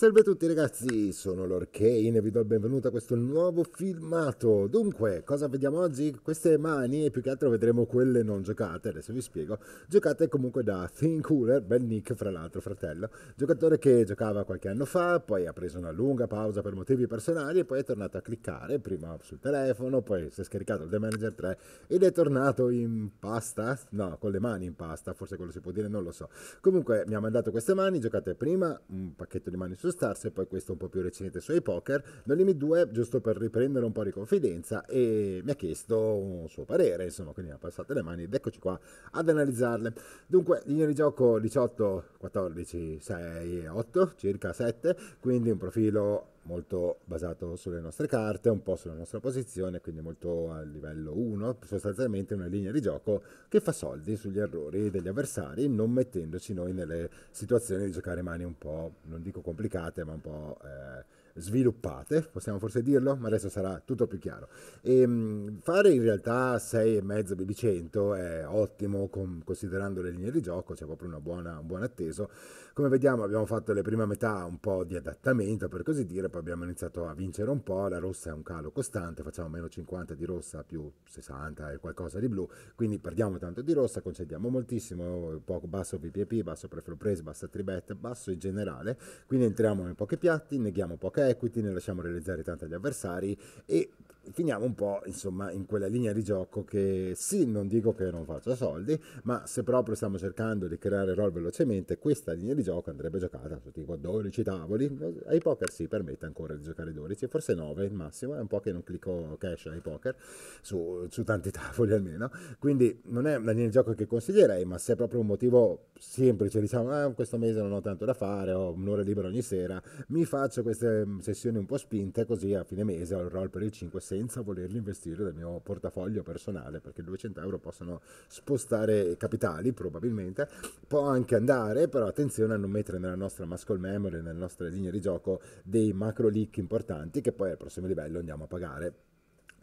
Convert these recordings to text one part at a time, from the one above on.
Salve a tutti ragazzi, sono Lorkane e vi do il benvenuto a questo nuovo filmato. Dunque, cosa vediamo oggi? Queste mani e più che altro vedremo quelle non giocate, adesso vi spiego. Giocate comunque da Thin Cooler, bel nick fra l'altro fratello, giocatore che giocava qualche anno fa, poi ha preso una lunga pausa per motivi personali e poi è tornato a cliccare, prima sul telefono, poi si è scaricato il The Manager 3 ed è tornato in pasta, no, con le mani in pasta, forse quello si può dire, non lo so. Comunque mi ha mandato queste mani, giocate prima un pacchetto di mani su Stars e poi questo un po' più recente su iPoker. No Limit 2, giusto per riprendere un po' di confidenza, e mi ha chiesto un suo parere, insomma, quindi mi ha passato le mani ed eccoci qua ad analizzarle. Dunque, linea di gioco 18, 14, 6 8, circa 7, quindi un profilo molto basato sulle nostre carte, un po' sulla nostra posizione, quindi molto a livello 1, sostanzialmente una linea di gioco che fa soldi sugli errori degli avversari, non mettendoci noi nelle situazioni di giocare mani un po', non dico complicate, ma un po' eh, sviluppate, possiamo forse dirlo, ma adesso sarà tutto più chiaro. E, ehm, fare in realtà 6,5 BB100 è ottimo con, considerando le linee di gioco, c'è proprio una buona, un buon atteso. Come vediamo abbiamo fatto le prime metà un po' di adattamento per così dire, poi abbiamo iniziato a vincere un po', la rossa è un calo costante, facciamo meno 50 di rossa più 60 e qualcosa di blu, quindi perdiamo tanto di rossa, concediamo moltissimo, poco basso PPP, basso preflow bassa tribet, basso in generale, quindi entriamo in pochi piatti, neghiamo poche equity, ne lasciamo realizzare tanto agli avversari e finiamo un po' insomma in quella linea di gioco che sì, non dico che non faccia soldi, ma se proprio stiamo cercando di creare roll velocemente, questa linea di gioco andrebbe giocata su tipo 12 tavoli. Ai poker si permette ancora di giocare 12, forse 9 il massimo, è un po' che non clicco cash ai poker su, su tanti tavoli almeno. Quindi non è una linea di gioco che consiglierei, ma se è proprio un motivo semplice, diciamo, ah, questo mese non ho tanto da fare, ho un'ora libera ogni sera, mi faccio queste mm, sessioni un po' spinte così a fine mese ho il roll per il 5 6 senza volerli investire nel mio portafoglio personale, perché 200 euro possono spostare capitali probabilmente, può anche andare, però attenzione a non mettere nella nostra muscle memory, nelle nostre linee di gioco dei macro leak importanti che poi al prossimo livello andiamo a pagare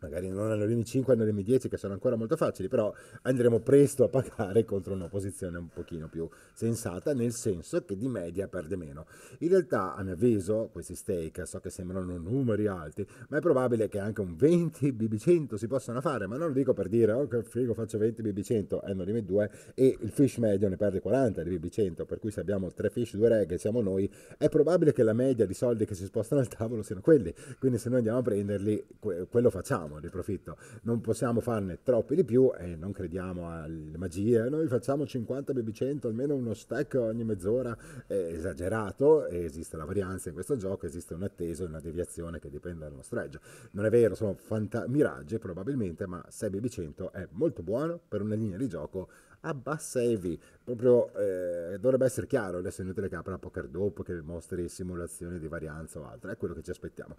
magari non alle m 5 alle m 10 che sono ancora molto facili, però andremo presto a pagare contro una posizione un pochino più sensata, nel senso che di media perde meno. In realtà, a mio avviso, questi stake so che sembrano numeri alti, ma è probabile che anche un 20 BB100 si possano fare, ma non lo dico per dire, oh che figo faccio 20 BB100, eh, non m 2 e il fish medio ne perde 40 di BB100, per cui se abbiamo 3 fish, 2 reg che siamo noi, è probabile che la media di soldi che si spostano al tavolo siano quelli, quindi se noi andiamo a prenderli, que- quello facciamo massimo di profitto. Non possiamo farne troppi di più e non crediamo alle magie. Noi facciamo 50 bb 100, almeno uno stack ogni mezz'ora è esagerato. esiste la varianza in questo gioco, esiste un atteso e una deviazione che dipende dallo stretch. Non è vero, sono fanta- miraggi probabilmente, ma 6 bb 100 è molto buono per una linea di gioco abbassa EV. Proprio eh, dovrebbe essere chiaro, adesso è inutile che apra Poker dopo, che mostri simulazioni di varianza o altro, è quello che ci aspettiamo.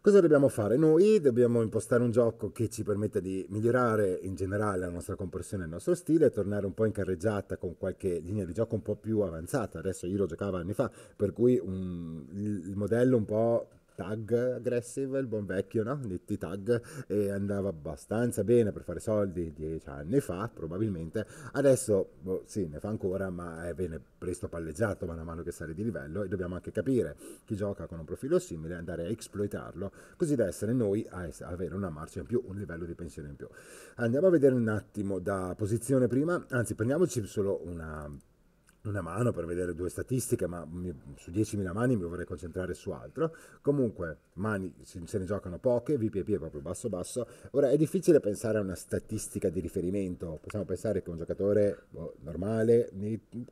Cosa dobbiamo fare? Noi dobbiamo impostare un gioco che ci permetta di migliorare in generale la nostra compressione e il nostro stile, tornare un po' in carreggiata con qualche linea di gioco un po' più avanzata. Adesso io lo giocavo anni fa, per cui un, il modello un po' tag aggressive, il buon vecchio, no? Ditti tag e andava abbastanza bene per fare soldi dieci anni fa, probabilmente. Adesso boh, sì, ne fa ancora, ma eh, viene presto palleggiato man mano che sale di livello e dobbiamo anche capire chi gioca con un profilo simile e andare a esploitarlo, così da essere noi a es- avere una marcia in più, un livello di pensione in più. Andiamo a vedere un attimo da posizione prima, anzi prendiamoci solo una una mano per vedere due statistiche, ma mi, su 10.000 mani mi vorrei concentrare su altro. Comunque, mani se ne giocano poche, VPP è proprio basso basso. Ora è difficile pensare a una statistica di riferimento, possiamo pensare che un giocatore boh, normale,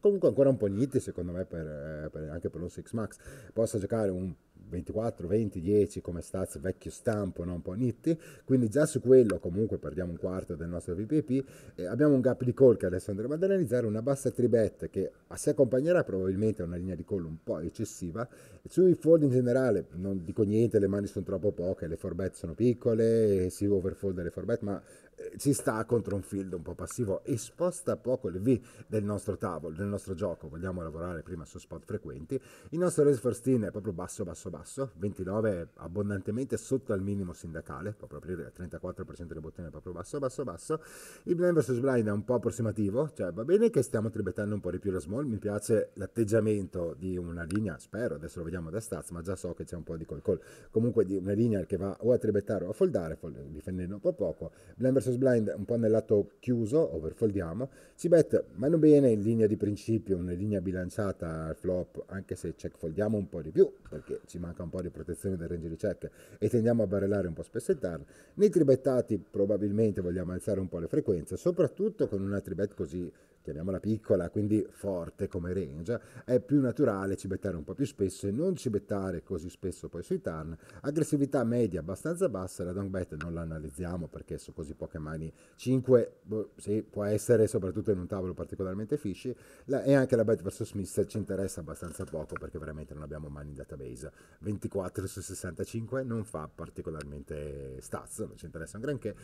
comunque ancora un po' nitti secondo me per, eh, per, anche per un Six Max, possa giocare un 24, 20, 10 come stats vecchio stampo, non un po' nitti, quindi già su quello comunque perdiamo un quarto del nostro VPP, eh, abbiamo un gap di call che adesso andremo ad analizzare, una bassa tribet che a sé accompagnerà probabilmente a una linea di call un po' eccessiva, sui fold in generale non dico niente, le mani sono troppo poche, le forbet sono piccole, si overfold le forbet, ma eh, ci sta contro un field un po' passivo e sposta poco il V del nostro tavolo, del nostro gioco. Vogliamo lavorare prima su spot frequenti. Il nostro race for Steam è proprio basso, basso, basso, 29 abbondantemente sotto al minimo sindacale, proprio aprire il 34% dei bottoni è proprio basso, basso, basso. Il blind versus blind è un po' approssimativo, cioè va bene che stiamo tribettando un po' di più la small, mi piace l'atteggiamento di una linea, spero, adesso lo vediamo da stats, ma già so che c'è un po' di call call. Comunque di una linea che va o a tribettare o a foldare, difendendo un po' poco. Blind versus versus blind un po' nel lato chiuso, overfoldiamo, si bet meno bene in linea di principio, una linea bilanciata al flop, anche se check foldiamo un po' di più, perché ci manca un po' di protezione del range di check e tendiamo a barrellare un po' spesso e turn. Nei tribettati probabilmente vogliamo alzare un po' le frequenze, soprattutto con una tribet così chiamiamola piccola, quindi forte come range, è più naturale cibettare un po' più spesso e non cibettare così spesso poi sui turn. Aggressività media abbastanza bassa, la down bet non la analizziamo perché su così poche mani 5 boh, sì, può essere soprattutto in un tavolo particolarmente fishy la, e anche la bet versus mister ci interessa abbastanza poco perché veramente non abbiamo mani in database. 24 su 65 non fa particolarmente stazzo, non ci interessa un granché.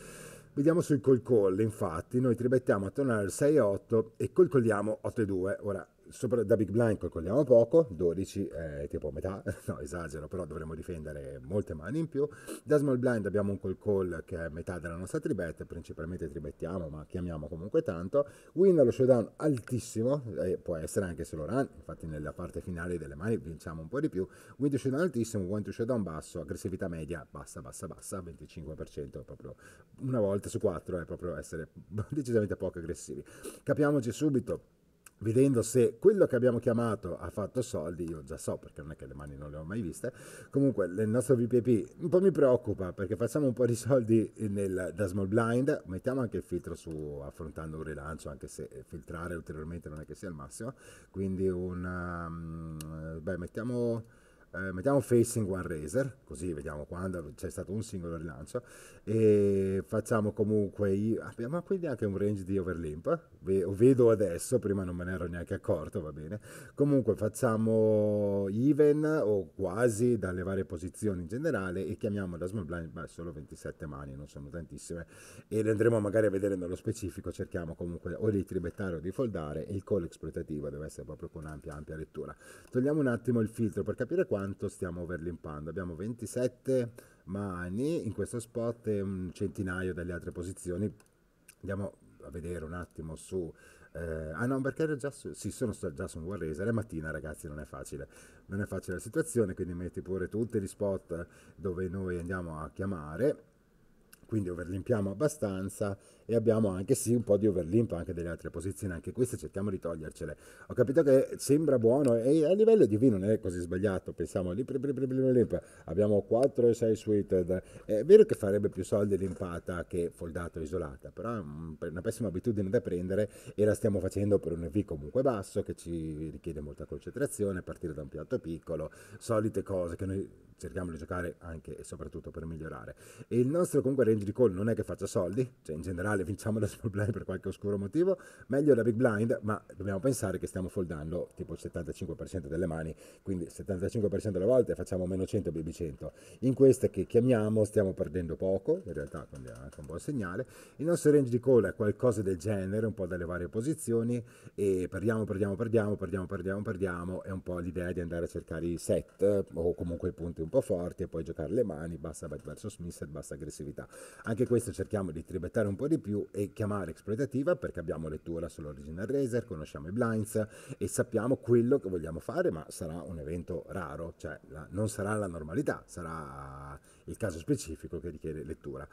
Vediamo sui call call, infatti, noi tribettiamo attorno al 6-8 e col 8 e 2. Ora, sopra, da Big Blind calcoliamo poco, 12 è eh, tipo metà, no esagero, però dovremmo difendere molte mani in più. Da Small Blind abbiamo un call call che è metà della nostra tribet, principalmente tribettiamo, ma chiamiamo comunque tanto. Win allo showdown altissimo, e può essere anche solo run, infatti nella parte finale delle mani vinciamo un po' di più. Win to showdown altissimo, one to showdown basso, aggressività media bassa, bassa, bassa, 25%, proprio una volta su quattro è proprio essere decisamente poco aggressivi. Capiamoci subito vedendo se quello che abbiamo chiamato ha fatto soldi, io già so perché non è che le mani non le ho mai viste, comunque il nostro VPP un po' mi preoccupa perché facciamo un po' di soldi nel, da small blind, mettiamo anche il filtro su affrontando un rilancio, anche se eh, filtrare ulteriormente non è che sia il massimo, quindi un... Um, beh, mettiamo eh, mettiamo Facing One Racer, così vediamo quando c'è stato un singolo rilancio, e facciamo comunque, abbiamo quindi anche un range di overlimp, ve, vedo adesso, prima non me ne ero neanche accorto, va bene, comunque facciamo even o quasi dalle varie posizioni in generale e chiamiamo la small blind, ma solo 27 mani, non sono tantissime, e le andremo magari a vedere nello specifico, cerchiamo comunque o di tribettare o di foldare, e il call esploitativo deve essere proprio con ampia, ampia lettura. Togliamo un attimo il filtro per capire qua quanto stiamo overlimpando. Abbiamo 27 mani in questo spot e un centinaio dalle altre posizioni. Andiamo a vedere un attimo su eh, ah no, perché ero già su, sì, sono già su un Warrese. La mattina, ragazzi, non è facile. Non è facile la situazione, quindi metti pure tutti gli spot dove noi andiamo a chiamare. Quindi overlimpiamo abbastanza e abbiamo anche sì un po' di overlimp anche delle altre posizioni, anche queste cerchiamo di togliercele. Ho capito che sembra buono e a livello di V non è così sbagliato, pensiamo lì, abbiamo 4 e 6 suited, è vero che farebbe più soldi l'impata che foldato isolata, però è mm, una pessima abitudine da prendere e la stiamo facendo per un V comunque basso che ci richiede molta concentrazione, partire da un piatto piccolo, solite cose che noi cerchiamo di giocare anche e soprattutto per migliorare. E il nostro comunque range di call non è che faccia soldi, cioè in generale finale vinciamo la small blind per qualche oscuro motivo, meglio la big blind, ma dobbiamo pensare che stiamo foldando tipo il 75% delle mani, quindi il 75% delle volte facciamo meno 100 bb 100. In queste che chiamiamo stiamo perdendo poco, in realtà quindi è anche un buon segnale. Il nostro range di call è qualcosa del genere, un po' dalle varie posizioni, e perdiamo, perdiamo, perdiamo, perdiamo, perdiamo, perdiamo, è un po' l'idea di andare a cercare i set o comunque i punti un po' forti e poi giocare le mani, bassa bet versus miss, bassa aggressività. Anche questo cerchiamo di tribettare un po' di più e chiamare esploitativa perché abbiamo lettura sull'original Razer, conosciamo i blinds e sappiamo quello che vogliamo fare, ma sarà un evento raro, cioè la, non sarà la normalità, sarà il caso specifico che richiede lettura.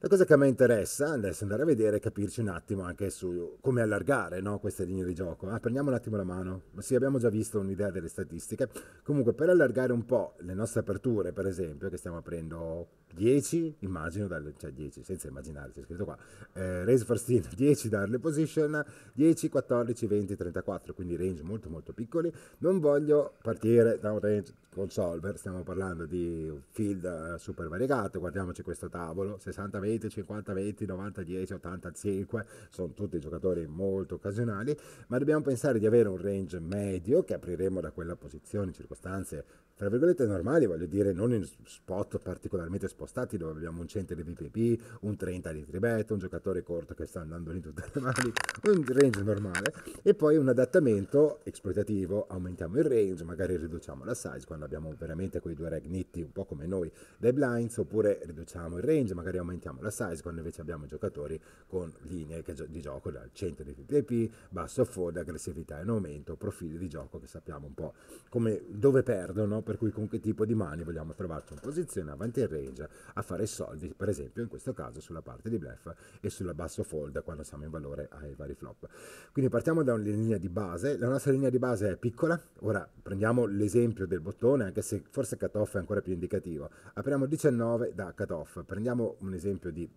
La cosa che a me interessa adesso andare a vedere e capirci un attimo anche su come allargare no, queste linee di gioco. Ah, prendiamo un attimo la mano. Sì, abbiamo già visto un'idea delle statistiche. Comunque, per allargare un po' le nostre aperture, per esempio, che stiamo aprendo 10, immagino, dalle, cioè 10, senza immaginare, c'è scritto qua, eh, raise first in 10 darle position, 10, 14, 20, 34, quindi range molto molto piccoli. Non voglio partire da un range con solver, stiamo parlando di field eh, super variegato, guardiamoci questo tavolo, 60, 20, 20, 50, 20, 90, 10, 80, 5, sono tutti giocatori molto occasionali, ma dobbiamo pensare di avere un range medio che apriremo da quella posizione, circostanze tra virgolette normali, voglio dire, non in spot particolarmente spostati dove abbiamo un centro di PPP, un 30 di tribet, un giocatore corto che sta andando lì tutte le mani, un range normale e poi un adattamento esploitativo, aumentiamo il range, magari riduciamo la size quando abbiamo veramente quei due ragnitti un po' come noi dai blinds oppure riduciamo il range, magari aumentiamo la size quando invece abbiamo giocatori con linee di gioco dal centro di PPP, basso fold, aggressività in aumento, profili di gioco che sappiamo un po' come, dove perdono per cui con che tipo di mani vogliamo trovarci in posizione avanti in range a fare i soldi, per esempio in questo caso sulla parte di bluff e sul basso fold quando siamo in valore ai vari flop. Quindi partiamo da una linea di base, la nostra linea di base è piccola, ora prendiamo l'esempio del bottone, anche se forse cutoff è ancora più indicativo, apriamo 19 da cutoff, prendiamo un esempio di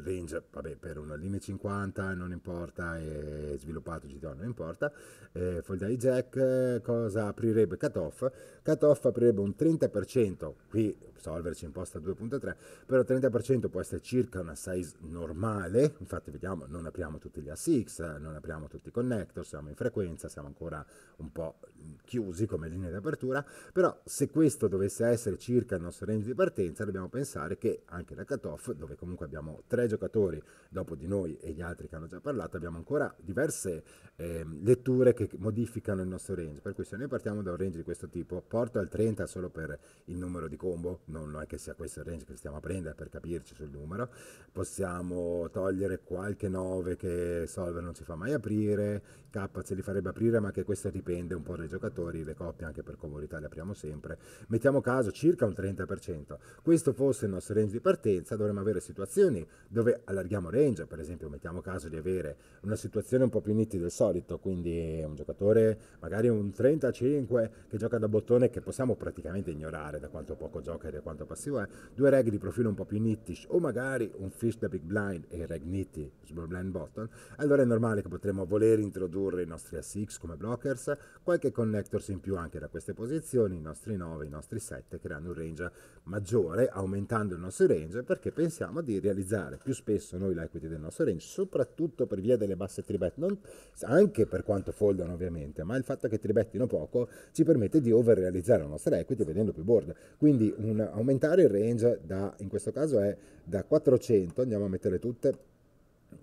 range vabbè, per una linea 50 non importa, è sviluppato GTO non importa, eh, Fold i Jack cosa aprirebbe cutoff? Cutoff aprirebbe un 30%, qui solverci imposta 2.3, però 30% può essere circa una size normale, infatti vediamo, non apriamo tutti gli ASX, non apriamo tutti i connector, siamo in frequenza, siamo ancora un po' chiusi come linea di apertura, però se questo dovesse essere circa il nostro range di partenza dobbiamo pensare che anche la cutoff, dove comunque abbiamo 3 tre giocatori dopo di noi e gli altri che hanno già parlato, abbiamo ancora diverse eh, letture che modificano il nostro range. Per cui se noi partiamo da un range di questo tipo, porto al 30 solo per il numero di combo, non, non è che sia questo il range che stiamo a prendere per capirci sul numero, possiamo togliere qualche 9 che Solver non ci fa mai aprire, K ce li farebbe aprire, ma che questo dipende un po' dai giocatori, le coppie anche per comodità le apriamo sempre. Mettiamo caso circa un 30%. Questo fosse il nostro range di partenza, dovremmo avere situazioni dove allarghiamo range, per esempio mettiamo caso di avere una situazione un po' più nitida del solito, quindi un giocatore magari un 35 che gioca da bottone che possiamo praticamente ignorare da quanto poco gioca e da quanto passivo è, due reg di profilo un po' più nittish o magari un fish da big blind e reg nitty small blind bottom, allora è normale che potremmo voler introdurre i nostri ASX come blockers, qualche connectors in più anche da queste posizioni, i nostri 9, i nostri 7 creando un range maggiore, aumentando il nostro range perché pensiamo di realizzare più spesso noi l'equity del nostro range, soprattutto per via delle basse tribet, non, anche per quanto foldano ovviamente, ma il fatto che tribettino poco ci permette di overrealizzare la nostra equity vedendo più board. Quindi un, aumentare il range da, in questo caso è da 400, andiamo a mettere tutte,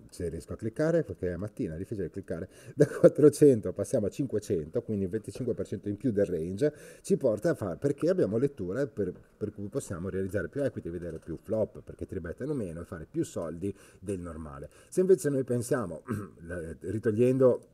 se riesco a cliccare, perché è mattina, è difficile cliccare, da 400 passiamo a 500, quindi il 25% in più del range, ci porta a fare, perché abbiamo letture per, per, cui possiamo realizzare più equity, vedere più flop, perché ti ribettano meno e fare più soldi del normale. Se invece noi pensiamo, eh, ritogliendo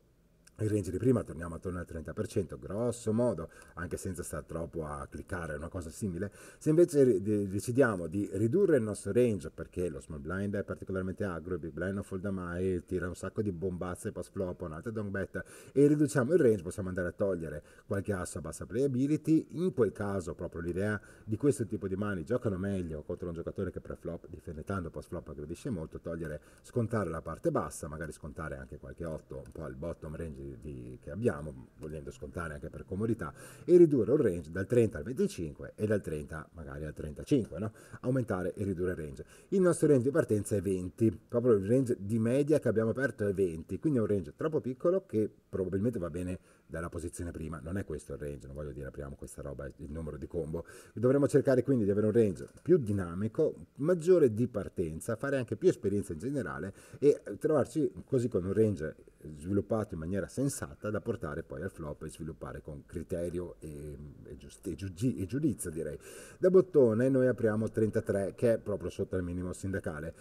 il range di prima torniamo attorno al 30%, grosso modo, anche senza stare troppo a cliccare, una cosa simile. Se invece decidiamo di ridurre il nostro range perché lo small blind è particolarmente agro, il big blind non folda mai, tira un sacco di bombazze post flop, un'altra don't bet e riduciamo il range, possiamo andare a togliere qualche asso a bassa playability. In quel caso, proprio l'idea di questo tipo di mani giocano meglio contro un giocatore che pre-flop, difende tanto post flop aggredisce molto, togliere, scontare la parte bassa, magari scontare anche qualche 8 un po' al bottom range di, che abbiamo, volendo scontare anche per comodità, e ridurre il range dal 30 al 25 e dal 30 magari al 35, no? aumentare e ridurre il range. Il nostro range di partenza è 20, proprio il range di media che abbiamo aperto è 20, quindi è un range troppo piccolo che probabilmente va bene dalla posizione prima, non è questo il range, non voglio dire apriamo questa roba, il numero di combo, dovremmo cercare quindi di avere un range più dinamico, maggiore di partenza, fare anche più esperienza in generale e trovarci così con un range sviluppato in maniera sensata da portare poi al flop e sviluppare con criterio e, e, giust- e, giu- e giudizio direi. Da bottone noi apriamo 33 che è proprio sotto il minimo sindacale.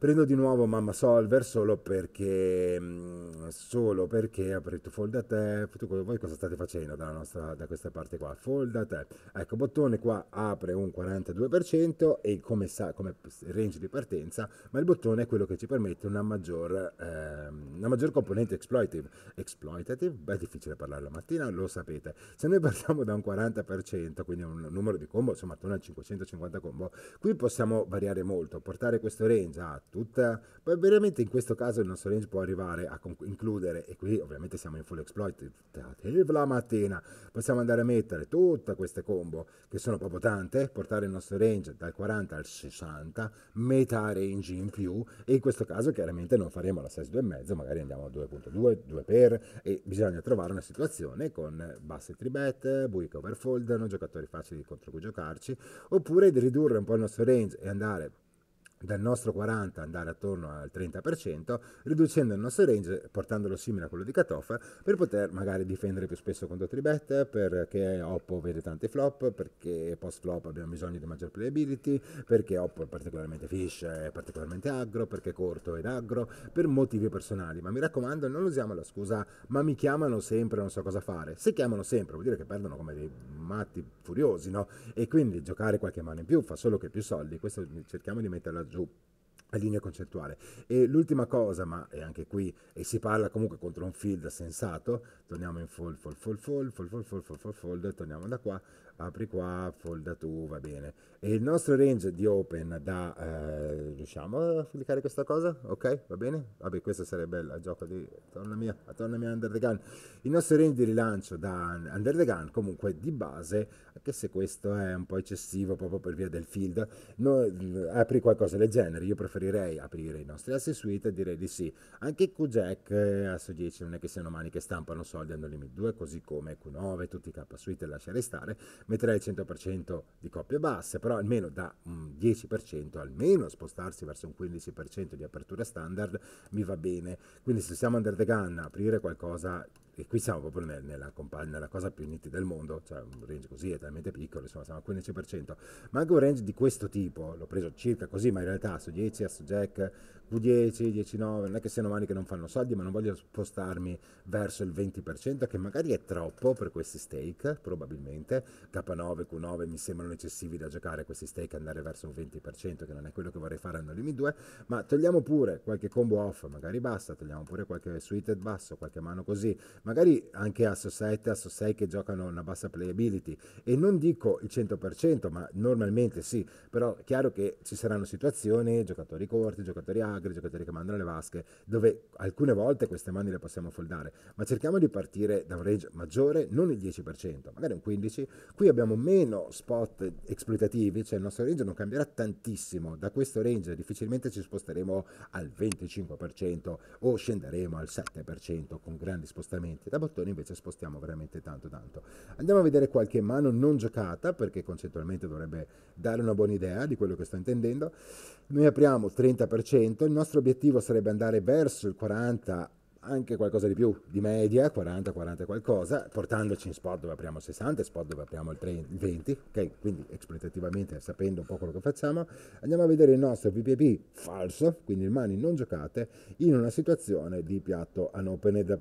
Prendo di nuovo Mamma Solver solo perché, mm, solo perché ho aperto detto folda te, voi cosa state facendo nostra, da questa parte qua? Folda te. Ecco, bottone qua apre un 42% e come, sa, come range di partenza, ma il bottone è quello che ci permette una maggior, ehm, una maggior componente exploitive. Exploitative, beh è difficile parlare la mattina, lo sapete. Se noi partiamo da un 40%, quindi un numero di combo, insomma attorno al 550 combo, qui possiamo variare molto, portare questo range a tutta, poi veramente in questo caso il nostro range può arrivare a concludere, includere, e qui ovviamente siamo in full exploit, la mattina possiamo andare a mettere tutte queste combo, che sono proprio tante, portare il nostro range dal 40 al 60, metà range in più, e in questo caso chiaramente non faremo la size 2,5, magari andiamo a 2.2, 2 per, e bisogna trovare una situazione con basse tribet, bui che overfoldano, giocatori facili contro cui giocarci, oppure ridurre un po' il nostro range e andare dal nostro 40 andare attorno al 30%, riducendo il nostro range, portandolo simile a quello di cutoff, per poter magari difendere più spesso contro 3 bet, perché Oppo vede tanti flop, perché post flop abbiamo bisogno di maggior playability, perché Oppo è particolarmente fish, è particolarmente aggro, perché corto ed aggro, per motivi personali. Ma mi raccomando, non usiamo la scusa, ma mi chiamano sempre, non so cosa fare. Se chiamano sempre, vuol dire che perdono come dei matti furiosi, no? E quindi giocare qualche mano in più fa solo che più soldi, questo cerchiamo di metterlo a loop linea concettuale. E l'ultima cosa, ma è anche qui, e si parla comunque contro un field sensato, torniamo in fold, fold, fold, fold, fold, fold, fold, fold, fold, fold torniamo da qua, apri qua, folda tu, va bene. E il nostro range di open da, eh, riusciamo a applicare questa cosa? Ok, va bene? Vabbè, questa sarebbe la gioco di, torna mia, torna mia Under the Gun. Il nostro range di rilancio da Under the Gun, comunque di base, anche se questo è un po' eccessivo proprio per via del field, no, apri qualcosa del genere, io preferisco offrirei aprire i nostri asset suite direi di sì anche i Q-Jack eh, 10 non è che siano mani che stampano soldi hanno limit 2 così come Q9 tutti i K suite lasciare stare metterei il 100% di coppie basse però almeno da un 10% almeno spostarsi verso un 15% di apertura standard mi va bene quindi se siamo under the gun aprire qualcosa e qui siamo proprio nel, nella, nella, cosa più nitida del mondo, cioè un range così è talmente piccolo, insomma siamo al 15%, ma anche un range di questo tipo, l'ho preso circa così, ma in realtà su 10 su Jack V10, 19, non è che siano mani che non fanno soldi, ma non voglio spostarmi verso il 20%, che magari è troppo per questi stake, probabilmente. K9, Q9 mi sembrano eccessivi da giocare questi stake, andare verso un 20%, che non è quello che vorrei fare andando Limit 2, ma togliamo pure qualche combo off, magari basta, togliamo pure qualche suited basso, qualche mano così, magari anche asso 7, asso 6 che giocano una bassa playability, e non dico il 100%, ma normalmente sì, però è chiaro che ci saranno situazioni, giocatori corti, giocatori alti, magri, giocatori che mandano le vasche, dove alcune volte queste mani le possiamo foldare, ma cerchiamo di partire da un range maggiore, non il 10%, magari un 15%. Qui abbiamo meno spot esploitativi, cioè il nostro range non cambierà tantissimo, da questo range difficilmente ci sposteremo al 25% o scenderemo al 7% con grandi spostamenti, da bottone invece spostiamo veramente tanto tanto. Andiamo a vedere qualche mano non giocata, perché concettualmente dovrebbe dare una buona idea di quello che sto intendendo. Noi apriamo 30%, il nostro obiettivo sarebbe andare verso il 40, anche qualcosa di più, di media, 40, 40 qualcosa, portandoci in spot dove apriamo il 60, spot dove apriamo il, 20, ok? Quindi espletativamente sapendo un po' quello che facciamo, andiamo a vedere il nostro VPP falso, quindi il mani non giocate, in una situazione di piatto unopened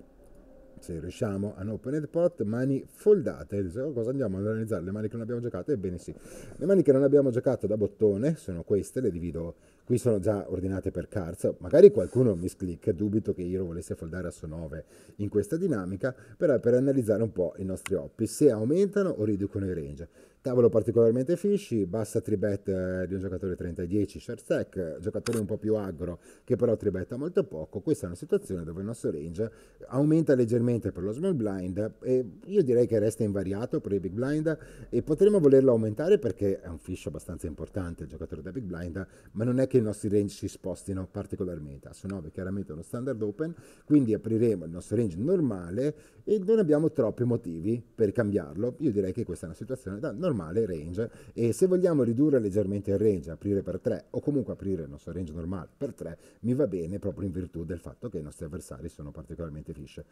se riusciamo, a un open pot, mani foldate. Oh, cosa andiamo ad analizzare? Le mani che non abbiamo giocato? Ebbene sì, le mani che non abbiamo giocato da bottone sono queste, le divido qui sono già ordinate per cards, magari qualcuno misclick, dubito che Iro volesse foldare a suo 9 in questa dinamica, però per analizzare un po' i nostri oppi, se aumentano o riducono i range. Tavolo particolarmente fishy, bassa tribet eh, di un giocatore 30-10, short stack, giocatore un po' più agro che però tribetta molto poco. Questa è una situazione dove il nostro range eh, aumenta leggermente per lo small blind e io direi che resta invariato per i big blind e potremmo volerlo aumentare perché è un fish abbastanza importante il giocatore da big blind, ma non è che i nostri range si spostino particolarmente. Asso 9 chiaramente uno standard open, quindi apriremo il nostro range normale e non abbiamo troppi motivi per cambiarlo. Io direi che questa è una situazione da non normale range e se vogliamo ridurre leggermente il range, aprire per 3 o comunque aprire il nostro range normale per 3 mi va bene proprio in virtù del fatto che i nostri avversari sono particolarmente fisce.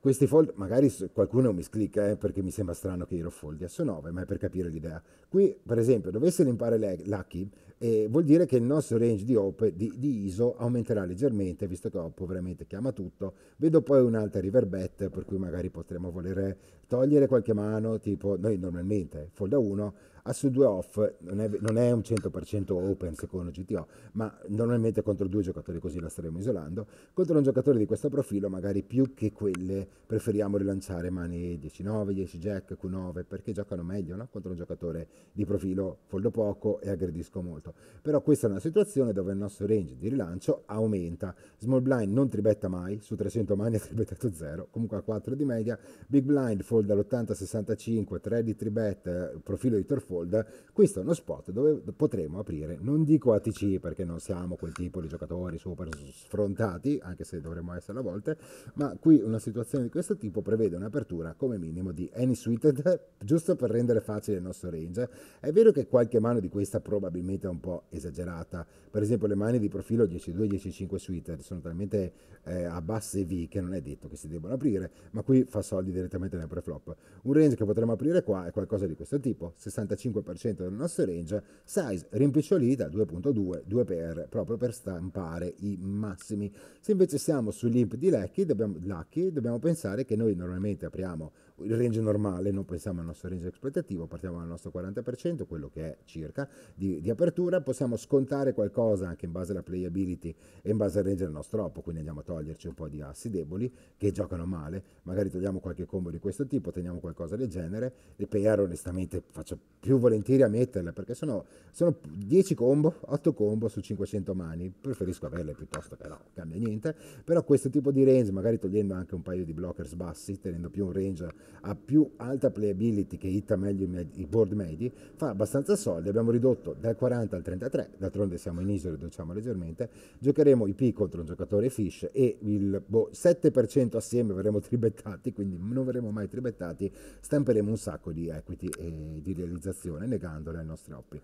Questi fold, magari qualcuno mi sclicca eh, perché mi sembra strano che io foldi a 9, ma è per capire l'idea. Qui per esempio dovesse limpare Lucky eh, vuol dire che il nostro range di, op, di, di ISO aumenterà leggermente visto che OP veramente chiama tutto. Vedo poi un'altra riverbet per cui magari potremmo volere togliere qualche mano tipo noi normalmente fold 1 a su due off non è, non è, un 100% open secondo GTO, ma normalmente contro due giocatori così la staremo isolando, contro un giocatore di questo profilo magari più che quelle preferiamo rilanciare mani 10-9, 10 jack, Q9, perché giocano meglio no? contro un giocatore di profilo foldo poco e aggredisco molto. Però questa è una situazione dove il nostro range di rilancio aumenta, small blind non tribetta mai, su 300 mani ha tribettato 0, comunque a 4 di media, big blind fold all'80-65, 3 di tribet, profilo di torfo Gold, questo è uno spot dove potremo aprire, non dico ATC perché non siamo quel tipo di giocatori super sfrontati, anche se dovremmo essere a volte, ma qui una situazione di questo tipo prevede un'apertura come minimo di any suited, giusto per rendere facile il nostro range. È vero che qualche mano di questa probabilmente è un po' esagerata, per esempio le mani di profilo 10-2-10-5 suited sono talmente eh, a basse V che non è detto che si debbano aprire, ma qui fa soldi direttamente nel preflop. Un range che potremmo aprire qua è qualcosa di questo tipo, 65 75% del nostro range, size rimpicciolita 2.2, 2x, proprio per stampare i massimi. Se invece siamo sull'imp di Lucky dobbiamo, Lucky, dobbiamo pensare che noi normalmente apriamo il range normale, non pensiamo al nostro range esploitativo, partiamo dal nostro 40%, quello che è circa di, di, apertura, possiamo scontare qualcosa anche in base alla playability e in base al range del nostro oppo, quindi andiamo a toglierci un po' di assi deboli che giocano male, magari togliamo qualche combo di questo tipo, teniamo qualcosa del genere, le PR onestamente faccio più volentieri a metterle perché sono, sono 10 combo, 8 combo su 500 mani, preferisco averle piuttosto che no, cambia niente, però questo tipo di range, magari togliendo anche un paio di blockers bassi, tenendo più un range ha più alta playability che hitta meglio i board medi, fa abbastanza soldi, abbiamo ridotto dal 40 al 33, d'altronde siamo in isola, riduciamo leggermente, giocheremo i P contro un giocatore Fish e il boh, 7% assieme verremo tribettati, quindi non verremo mai tribettati, stamperemo un sacco di equity e di realizzazione negandole ai nostri oppi.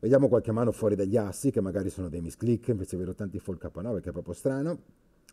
Vediamo qualche mano fuori dagli assi, che magari sono dei misclick, invece vedo tanti folk K9 che è proprio strano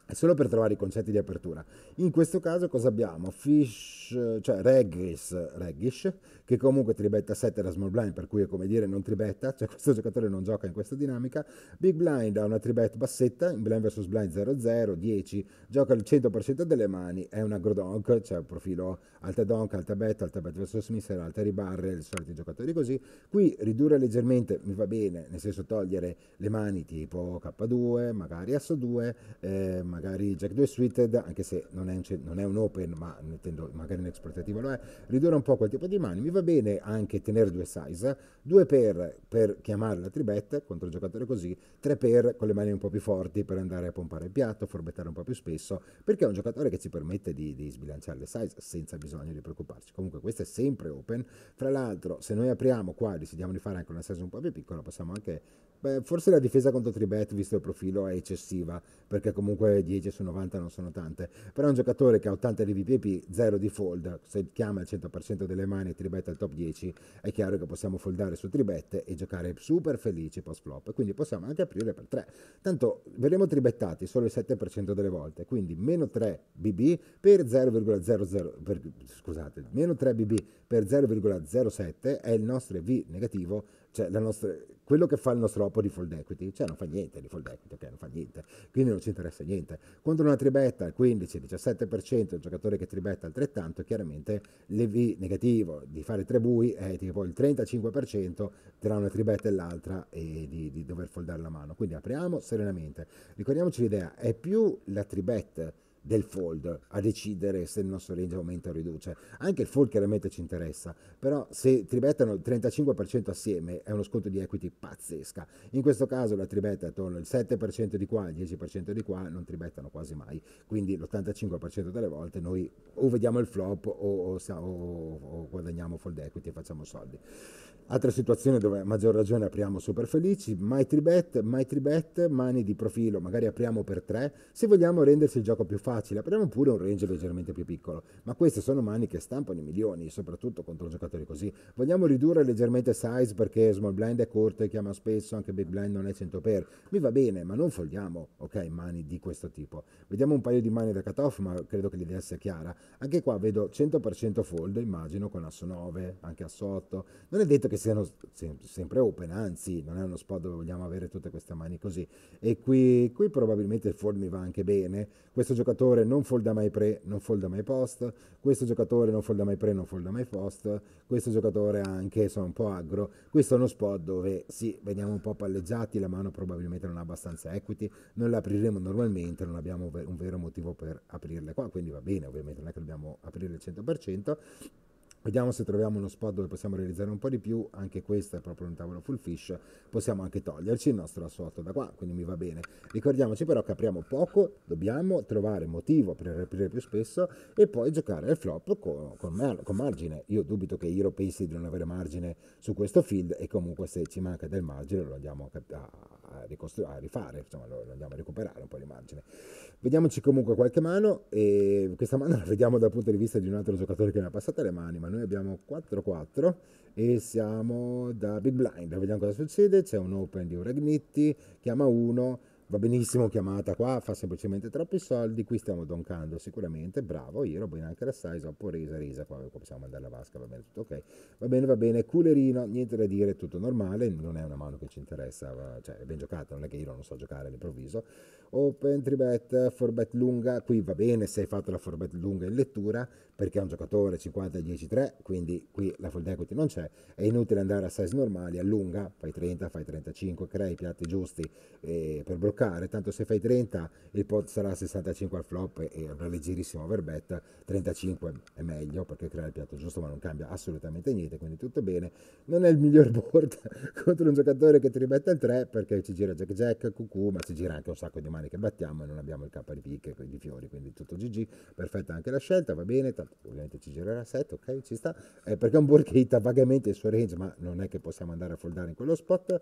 è solo per trovare i concetti di apertura. In questo caso cosa abbiamo? Fish, cioè reggish, reggish che comunque tribetta 7 da small blind, per cui è come dire non tribetta, cioè questo giocatore non gioca in questa dinamica. Big blind ha una tribet bassetta, in blind vs blind 0-0, 10, gioca il 100% delle mani, è una grodonk, cioè un profilo alta donk, alta bet, alta bet vs Smithson, alta ribarre, i soliti giocatori così. Qui ridurre leggermente mi va bene, nel senso togliere le mani tipo K2, magari Asso2, eh, magari Jack 2 suited, anche se non è un, non è un open, ma intendo, magari un exploitativo lo è, ridurre un po' quel tipo di mani mi va bene anche tenere due size, due per, per chiamare la tribetta contro il giocatore così, tre per con le mani un po' più forti per andare a pompare il piatto, forbettare un po' più spesso, perché è un giocatore che ci permette di, di sbilanciare le size senza bisogno di preoccuparci. Comunque questo è sempre open, fra l'altro se noi apriamo qua decidiamo di fare anche una size un po' più piccola, possiamo anche Beh, forse la difesa contro Tribet, visto il profilo, è eccessiva, perché comunque 10 su 90 non sono tante. Però è un giocatore che ha 80 di VPP, 0 di fold, se chiama il 100% delle mani Tribet rispetto al top 10, è chiaro che possiamo foldare su tribette e giocare super felici post flop, quindi possiamo anche aprire per 3. Tanto verremo tribettati solo il 7% delle volte, quindi meno 3 BB per 0,00 per, scusate, meno 3 BB per 0,07 è il nostro V negativo, cioè la nostra quello che fa il nostro OPO di fold equity, cioè non fa niente di fold equity, ok, non fa niente, quindi non ci interessa niente. Contro una tribetta al 15-17%, il giocatore che tribetta altrettanto, chiaramente l'EV negativo di fare tre bui è tipo il 35% tra una tribetta e l'altra e di, di dover foldare la mano. Quindi apriamo serenamente. Ricordiamoci l'idea, è più la tribetta del fold a decidere se il nostro range aumenta o riduce. Anche il fold chiaramente ci interessa, però se tribettano il 35% assieme è uno sconto di equity pazzesca. In questo caso la tribetta è attorno al 7% di qua, il 10% di qua, non tribettano quasi mai, quindi l'85% delle volte noi o vediamo il flop o, o, o, o guadagniamo fold equity e facciamo soldi. Altra situazione dove a maggior ragione apriamo super felici, my tribet, my tribet, mani di profilo, magari apriamo per 3, se vogliamo rendersi il gioco più facile facile, apriamo pure un range leggermente più piccolo. Ma queste sono mani che stampano i milioni, soprattutto contro giocatori così. Vogliamo ridurre leggermente size perché small blind è corto e chiama spesso, anche big blind non è 100 per. Mi va bene, ma non folliamo, ok, mani di questo tipo. Vediamo un paio di mani da cut off, ma credo che l'idea sia chiara. Anche qua vedo 100% fold, immagino, con asso 9, anche asso 8. Non è detto che siano sempre open, anzi, non è uno spot dove vogliamo avere tutte queste mani così. E qui, qui probabilmente il fold mi va anche bene. Questo giocatore giocatore non folda mai pre, non folda mai post, questo giocatore non folda mai pre, non folda mai post, questo giocatore anche insomma un po' aggro, questo è uno spot dove sì, veniamo un po' palleggiati, la mano probabilmente non ha abbastanza equity, non la apriremo normalmente, non abbiamo un vero motivo per aprirle qua, quindi va bene, ovviamente non è che dobbiamo aprirle il 100%, Vediamo se troviamo uno spot dove possiamo realizzare un po' di più, anche questo è proprio un tavolo full fish, possiamo anche toglierci il nostro assolto da qua, quindi mi va bene. Ricordiamoci però che apriamo poco, dobbiamo trovare motivo per aprire più spesso e poi giocare al flop con, con, mar con margine. Io dubito che Iro pensi di non avere margine su questo field e comunque se ci manca del margine lo andiamo a, a a, ricostru- a rifare, insomma lo, lo, andiamo a recuperare un po' di margine. Vediamoci comunque qualche mano e questa mano la vediamo dal punto di vista di un altro giocatore che mi ha passato le mani, ma noi abbiamo 4-4 e siamo da Big Blind, vediamo cosa succede, c'è un open di un Uregnitti, chiama 1 va benissimo chiamata qua, fa semplicemente troppi soldi, qui stiamo doncando sicuramente, bravo, Iro, ben anche la size, ho risa, risa, qua, possiamo mandare la vasca, va bene, tutto ok, va bene, va bene, culerino, niente da dire, tutto normale, non è una mano che ci interessa, cioè è ben giocata, non è che io non so giocare all'improvviso, open, tribet, forbet lunga, qui va bene se hai fatto la forbet lunga in lettura, perché è un giocatore 50-10-3, quindi qui la fold equity non c'è, è inutile andare a size normali, allunga, fai 30, fai 35, crei i piatti giusti eh, per bloccare, tanto se fai 30 il pot sarà 65 al flop e, e una leggerissima verbetta, 35 è meglio perché crea il piatto giusto ma non cambia assolutamente niente, quindi tutto bene, non è il miglior board contro un giocatore che ti rimette il 3 perché ci gira Jack Jack, Cucù, ma ci gira anche un sacco di mani che battiamo e non abbiamo il K di picche, di fiori, quindi tutto GG, perfetta anche la scelta, va bene, ovviamente ci girerà 7, ok, ci sta, eh, perché è un Borchetta vagamente il suo range, ma non è che possiamo andare a foldare in quello spot.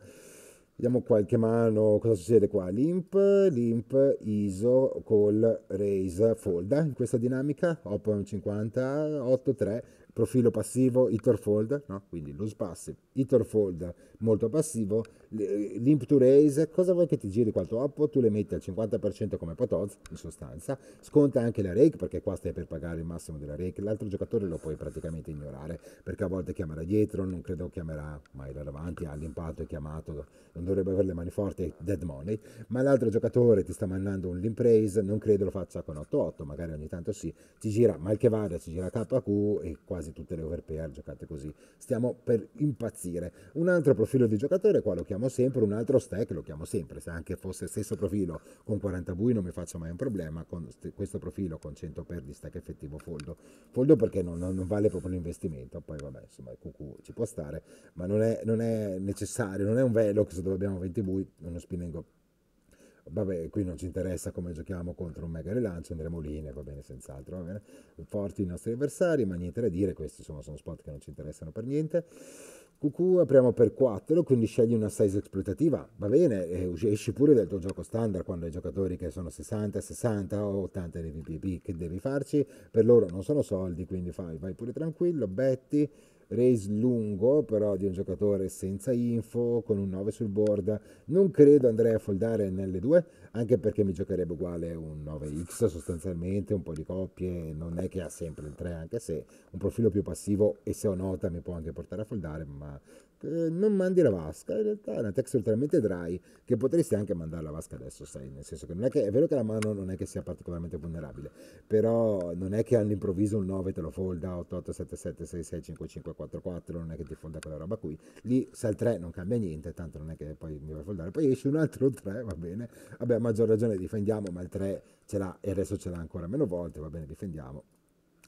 Vediamo qualche mano, cosa succede qua? Limp, limp, ISO, call, raise, folda in questa dinamica, open 50, 8, 3, profilo passivo, hitter fold, no? quindi loose passive, hitter fold molto passivo, limp to raise, cosa vuoi che ti giri quanto up? Tu le metti al 50% come Potoz, in sostanza, sconta anche la rake perché qua stai per pagare il massimo della rake, l'altro giocatore lo puoi praticamente ignorare perché a volte chiamerà dietro, non credo chiamerà mai là davanti, all'impatto è chiamato, non dovrebbe avere le mani forti, dead money, ma l'altro giocatore ti sta mandando un limp raise, non credo lo faccia con 8-8, magari ogni tanto sì, ti gira mal che vada, ci gira KQ e quasi quasi tutte le overpair giocate così. Stiamo per impazzire. Un altro profilo di giocatore, qua lo chiamo sempre, un altro stack lo chiamo sempre, se anche fosse stesso profilo con 40 bui non mi faccio mai un problema, con questo profilo con 100 per di stack effettivo foldo. Foldo perché non, non, non vale proprio l'investimento, poi vabbè, insomma, il cucù ci può stare, ma non è, non è necessario, non è un Velox dove abbiamo 20 bui, uno spinning vabbè, qui non ci interessa come giochiamo contro un mega rilancio, andremo lì, va bene, senz'altro, va bene. forti i nostri avversari, ma niente da dire, questi insomma, sono spot che non ci interessano per niente. QQ apriamo per 4, quindi scegli una size esploitativa, va bene, esci pure dal tuo gioco standard quando hai giocatori che sono 60, 60 o 80 di PPP che devi farci, per loro non sono soldi, quindi fai, vai pure tranquillo, betti, race lungo però di un giocatore senza info con un 9 sul board non credo andrei a foldare nelle due anche perché mi giocherebbe uguale un 9x sostanzialmente un po' di coppie non è che ha sempre il 3 anche se un profilo più passivo e se ho nota mi può anche portare a foldare ma eh, non mandi la vasca, in realtà è una texture talmente dry che potresti anche mandare la vasca adesso, sai, nel senso che, non è, che è vero che la mano non è che sia particolarmente vulnerabile, però non è che all'improvviso un 9 te lo folda 8877665544, non è che ti folda quella roba qui, lì se il 3 non cambia niente, tanto non è che poi mi vai a foldare, poi esce un altro 3, va bene, vabbè, a maggior ragione difendiamo, ma il 3 ce l'ha e adesso ce l'ha ancora meno volte, va bene, difendiamo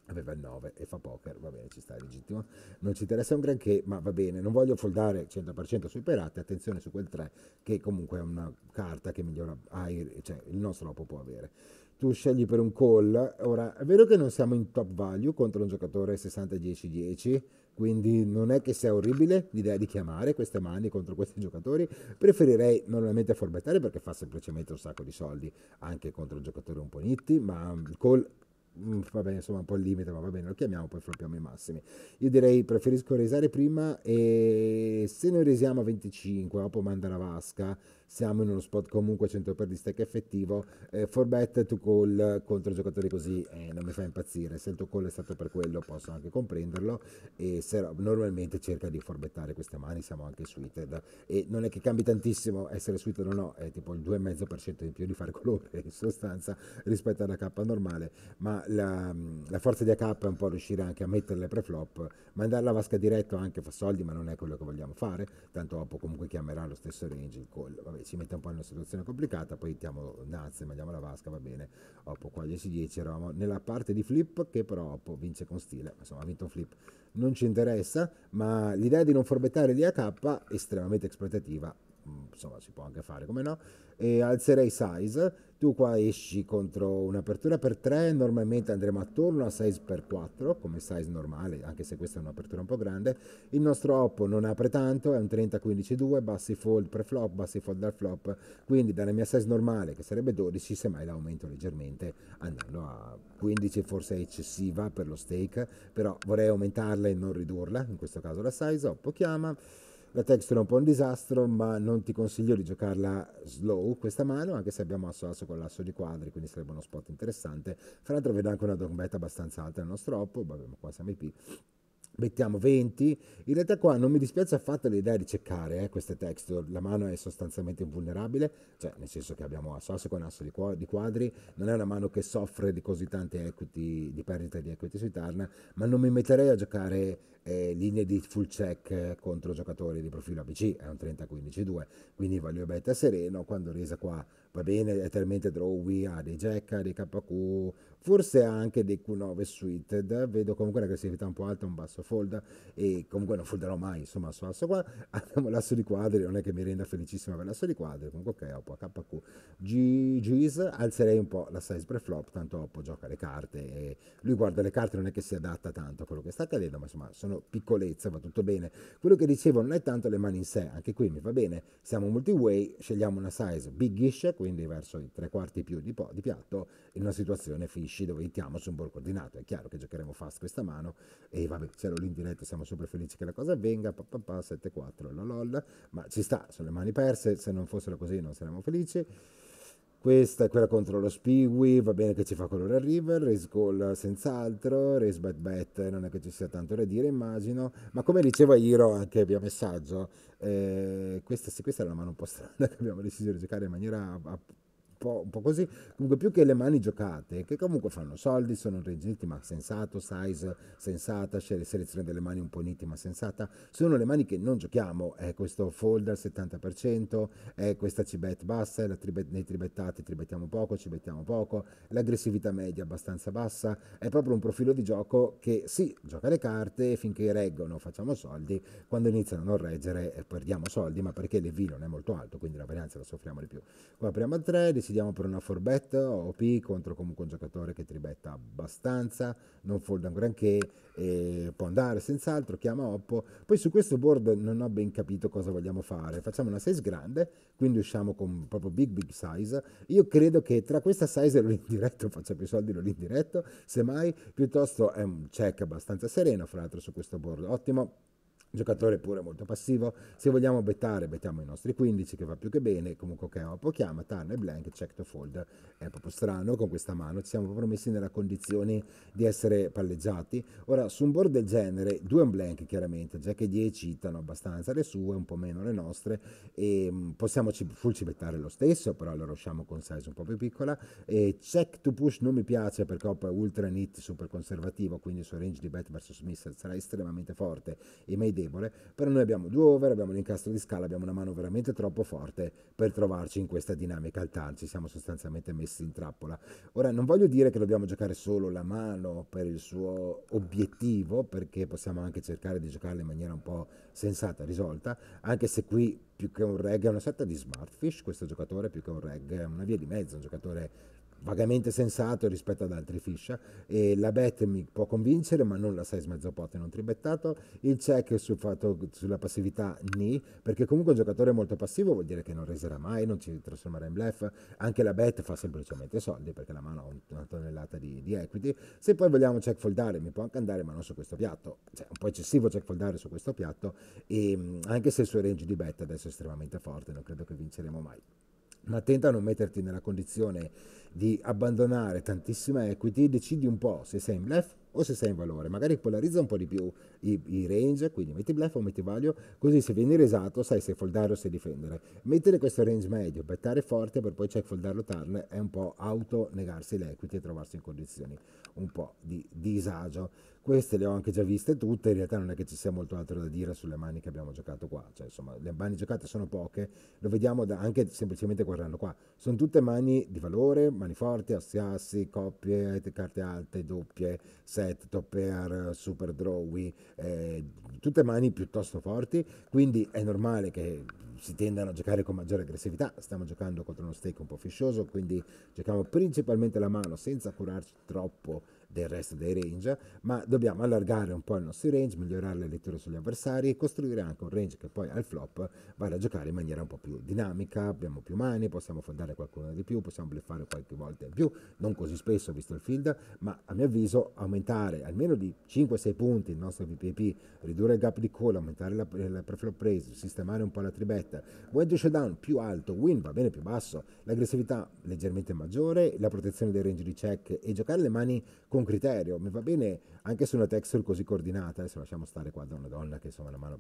aveva il 9 e fa poker, va bene, ci sta, è legittimo, non ci interessa un granché, ma va bene, non voglio foldare 100% sui perate, attenzione su quel 3 che comunque è una carta che migliora, ah, cioè il nostro lopo può avere. Tu scegli per un call, ora è vero che non siamo in top value contro un giocatore 60-10-10, quindi non è che sia orribile l'idea di chiamare queste mani contro questi giocatori, preferirei normalmente forbettare perché fa semplicemente un sacco di soldi anche contro giocatori un po' nitti, ma il call Mm, va bene, insomma, un po' il limite, ma va bene, lo chiamiamo, poi floppiamo i massimi. Io direi preferisco resare prima e se noi resiamo a 25, dopo manda la vasca, siamo in uno spot comunque 100 per stack effettivo, eh, for to call contro giocatori così eh, non mi fa impazzire, se il tuo call è stato per quello posso anche comprenderlo e se, normalmente cerca di forbettare queste mani, siamo anche suited e non è che cambi tantissimo essere suited o no, è tipo il 2,5% in più di fare colore in sostanza rispetto alla K normale, ma la, la forza di AK è un po' riuscire anche a metterle pre-flop, mandare la vasca diretto anche fa soldi ma non è quello che vogliamo fare, tanto dopo comunque chiamerà lo stesso range il call, vabbè ci mette un po' in una situazione complicata, poi diamo Naz, mandiamo la vasca, va bene, Oppo qua 10-10, eravamo nella parte di flip che però Oppo vince con stile, insomma ha vinto flip, non ci interessa, ma l'idea di non forbettare l'IAK è estremamente esploitativa, Mm, insomma si può anche fare, come no? E alzerei size, tu qua esci contro un'apertura per 3, normalmente andremo attorno a size per 4, come size normale, anche se questa è un'apertura un po' grande, il nostro oppo non apre tanto, è un 30-15-2, bassi fold pre flop, bassi fold dal flop, quindi dalla mia size normale che sarebbe 12, semmai l'aumento leggermente andando a 15, forse è eccessiva per lo stake, però vorrei aumentarla e non ridurla, in questo caso la size, oppo chiama, la texture è un po' un disastro, ma non ti consiglio di giocarla slow questa mano, anche se abbiamo asso asso con l'asso di quadri, quindi sarebbe uno spot interessante. Fra l'altro vedo anche una dogmetta abbastanza alta, non troppo, vabbè, ma qua siamo i P mettiamo 20 in realtà qua non mi dispiace affatto l'idea di ceccare eh, queste texture la mano è sostanzialmente invulnerabile cioè nel senso che abbiamo asso con asso di, quadri non è una mano che soffre di così tante equity di perdita di equity sui turn ma non mi metterei a giocare eh, linee di full check contro giocatori di profilo ABC è un 30-15-2 quindi voglio betta sereno quando resa qua va bene è talmente drawy ha dei jack ha dei KQ forse anche dei Q9 Suited, vedo comunque una aggressività un po' alta, un basso fold e comunque non folderò mai, insomma, su asso qua, abbiamo l'asso di quadri, non è che mi renda felicissimo per l'asso di quadri, comunque ok, ho PK GG's alzerei un po' la size pre-flop, tanto Oppo gioca le carte e lui guarda le carte non è che si adatta tanto a quello che sta accadendo, ma insomma sono piccolezze, va tutto bene. Quello che dicevo non è tanto le mani in sé, anche qui mi va bene, siamo multi-way, scegliamo una size biggish, quindi verso i tre quarti più di, po- di piatto, in una situazione fishy dove itiamo su un board coordinato, è chiaro che giocheremo fast questa mano e vabbè, c'ero lì in diretta, siamo super felici che la cosa avvenga, pa, pa, pa 7-4, lolol, ma ci sta, sono le mani perse, se non fossero così non saremmo felici. Questa è quella contro lo Spiwi, va bene che ci fa colore a River, race goal senz'altro, race Bad bet, non è che ci sia tanto da dire immagino, ma come diceva Iro anche via messaggio, eh, questa, sì, questa è la mano un po' strana che abbiamo deciso di giocare in maniera po', un po', così, comunque più che le mani giocate, che comunque fanno soldi, sono rigiditi ma sensato, size sensata, selezione delle mani un po' niti ma sensata, sono le mani che non giochiamo, è questo folder 70%, è questa cibet bassa, tribet, nei tribettati tribettiamo poco, cibettiamo poco, l'aggressività media abbastanza bassa, è proprio un profilo di gioco che sì, gioca le carte finché reggono facciamo soldi, quando iniziano a non reggere eh, perdiamo soldi, ma perché l'EV non è molto alto, quindi la varianza la soffriamo di più. Poi apriamo a 3, decidiamo diamo per una forbetta OP contro comunque un giocatore che tribetta abbastanza, non folda un granché, può andare senz'altro, chiama Oppo. Poi su questo board non ho ben capito cosa vogliamo fare. Facciamo una size grande, quindi usciamo con proprio big big size. Io credo che tra questa size e l'indiretto faccia più soldi l'indiretto, semmai piuttosto è un check abbastanza sereno, fra l'altro su questo board ottimo giocatore pure molto passivo. Se vogliamo bettare, bettiamo i nostri 15 che va più che bene, comunque ok, Keopo chiama, e blank, check to fold. È proprio strano con questa mano, ci siamo proprio messi nella condizione di essere palleggiati. Ora, su un board del genere, due un blank chiaramente, già che 10 citano abbastanza le sue, un po' meno le nostre, e mm, possiamo full bettare lo stesso, però allora usciamo con size un po' più piccola. E check to push non mi piace perché Oppo è ultra nit, super conservativo, quindi il suo range di bet versus miss sarà estremamente forte e Mayday debole, però noi abbiamo due over, abbiamo l'incastro di scala, abbiamo una mano veramente troppo forte per trovarci in questa dinamica al ci siamo sostanzialmente messi in trappola. Ora non voglio dire che dobbiamo giocare solo la mano per il suo obiettivo, perché possiamo anche cercare di giocarla in maniera un po' sensata, risolta, anche se qui più che un reg è una sorta di smartfish, questo giocatore più che un reg è una via di mezzo, un giocatore vagamente sensato rispetto ad altri fish. e la bet mi può convincere ma non la 6 mezzo pote non tribettato il check sul fatto, sulla passività ni perché comunque un giocatore molto passivo vuol dire che non reserà mai non ci trasformerà in blef. anche la bet fa semplicemente soldi perché la mano ha una tonnellata di, di equity se poi vogliamo check foldare mi può anche andare ma non su questo piatto cioè un po' eccessivo check foldare su questo piatto e mm, anche se il suo range di bet adesso è estremamente forte non credo che vinceremo mai ma tenta a non metterti nella condizione di abbandonare tantissima equity, decidi un po' se sei in bluff o se sei in valore, magari polarizza un po' di più i, i range, quindi metti bluff o metti value, così se vieni resato sai se foldare o se difendere. Mettere questo range medio, bettare forte per poi check cioè, foldarlo turn è un po' auto negarsi l'equity e trovarsi in condizioni un po' di disagio queste le ho anche già viste tutte, in realtà non è che ci sia molto altro da dire sulle mani che abbiamo giocato qua, cioè insomma le mani giocate sono poche, lo vediamo da, anche semplicemente guardando qua, sono tutte mani di valore, mani forti, assi-assi, coppie, carte alte, doppie, set, top pair, super drawy, eh, tutte mani piuttosto forti, quindi è normale che si tendano a giocare con maggiore aggressività, stiamo giocando contro uno stake un po' fiscioso, quindi giochiamo principalmente la mano senza curarci troppo del resto dei range, ma dobbiamo allargare un po' il nostro range, migliorare la lettura sugli avversari e costruire anche un range che poi al flop vada a giocare in maniera un po' più dinamica, abbiamo più mani, possiamo fondare qualcuno di più, possiamo bluffare qualche volta in più, non così spesso visto il field, ma a mio avviso aumentare almeno di 5-6 punti il nostro VPP, ridurre il gap di call, aumentare la, la preflop raise, sistemare un po' la tribetta, wedge showdown più alto, win va bene più basso, l'aggressività leggermente maggiore, la protezione dei range di check e giocare le mani con un criterio, mi va bene anche su una texture così coordinata, adesso lasciamo stare qua da una donna che insomma una mano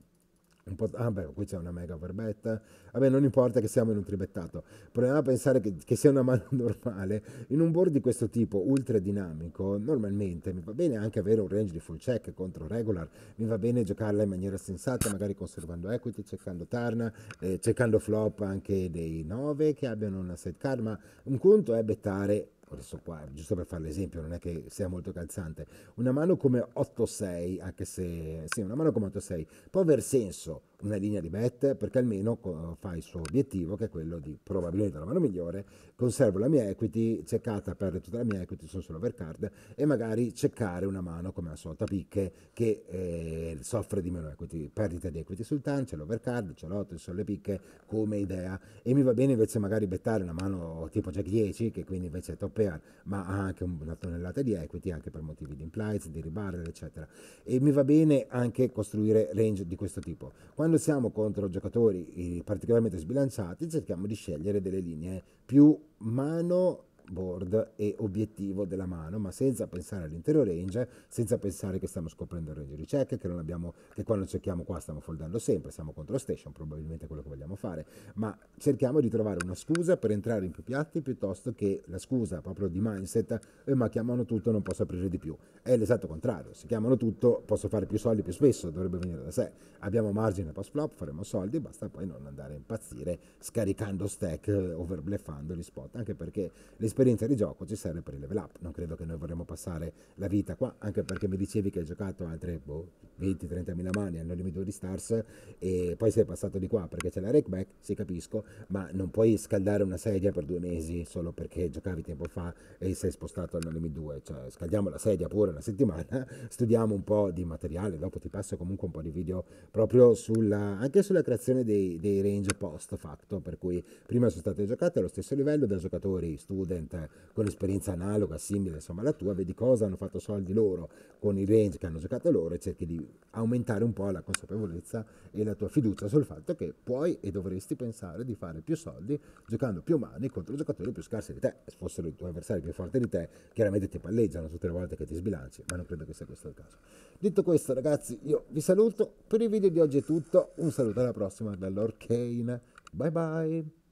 un po', ah beh, qui c'è una mega verbetta. Vabbè, non importa che siamo in un tribettato. Proviamo a pensare che, che, sia una mano normale. In un board di questo tipo, ultra dinamico, normalmente mi va bene anche avere un range di full check contro regular. Mi va bene giocarla in maniera sensata, magari conservando equity, cercando tarna, eh, cercando flop anche dei 9 che abbiano una set card. Ma un conto è bettare adesso qua, giusto per fare l'esempio, non è che sia molto calzante, una mano come 8-6, anche se, sì, una mano come 8-6, può aver senso una linea di bet perché almeno fa il suo obiettivo che è quello di probabilmente la mano migliore, conservo la mia equity, ceccata per tutta la mia equity, sono solo overcard e magari ceccare una mano come la solita picche che eh, soffre di meno equity, perdita di equity sul tan, c'è l'overcard, c'è l'otto, ci sono le picche come idea e mi va bene invece magari bettare una mano tipo jack 10 che quindi invece è top pair ma ha anche una tonnellata di equity anche per motivi di implies, di ribarrel eccetera e mi va bene anche costruire range di questo tipo. Quando quando siamo contro giocatori eh, particolarmente sbilanciati cerchiamo di scegliere delle linee più mano board e obiettivo della mano, ma senza pensare all'intero range, senza pensare che stiamo scoprendo il range di check, che, abbiamo, che quando cerchiamo qua stiamo foldando sempre, siamo contro station, probabilmente quello che vogliamo fare, ma cerchiamo di trovare una scusa per entrare in più piatti piuttosto che la scusa proprio di mindset, eh, ma chiamano tutto non posso aprire di più. È l'esatto contrario, se chiamano tutto posso fare più soldi più spesso, dovrebbe venire da sé. Abbiamo margine post flop, faremo soldi, basta poi non andare a impazzire scaricando stack, eh, overbleffando gli spot, anche perché le l'esperienza di gioco ci serve per il level up. Non credo che noi vorremmo passare la vita qua, anche perché mi dicevi che hai giocato altre boh, 20-30 mila mani al No Limit di Stars e poi sei passato di qua perché c'è la rake back, sì capisco, ma non puoi scaldare una sedia per due mesi solo perché giocavi tempo fa e sei spostato al No Limit 2. Cioè, scaldiamo la sedia pure una settimana, studiamo un po' di materiale, dopo ti passo comunque un po' di video proprio sulla, anche sulla creazione dei, dei range post facto, per cui prima sono state giocate allo stesso livello da giocatori student Fent, con eh, esperienza analoga, simile insomma alla tua, vedi cosa hanno fatto soldi loro con i range che hanno giocato loro e cerchi di aumentare un po' la consapevolezza e la tua fiducia sul fatto che puoi e dovresti pensare di fare più soldi giocando più mani contro giocatori più scarsi di te. Se fossero i tuoi avversari più forti di te, chiaramente ti palleggiano tutte le volte che ti sbilanci, ma non credo che sia questo il caso. Detto questo, ragazzi, io vi saluto. Per il video di oggi è tutto. Un saluto alla prossima dall'Orcane. Bye bye.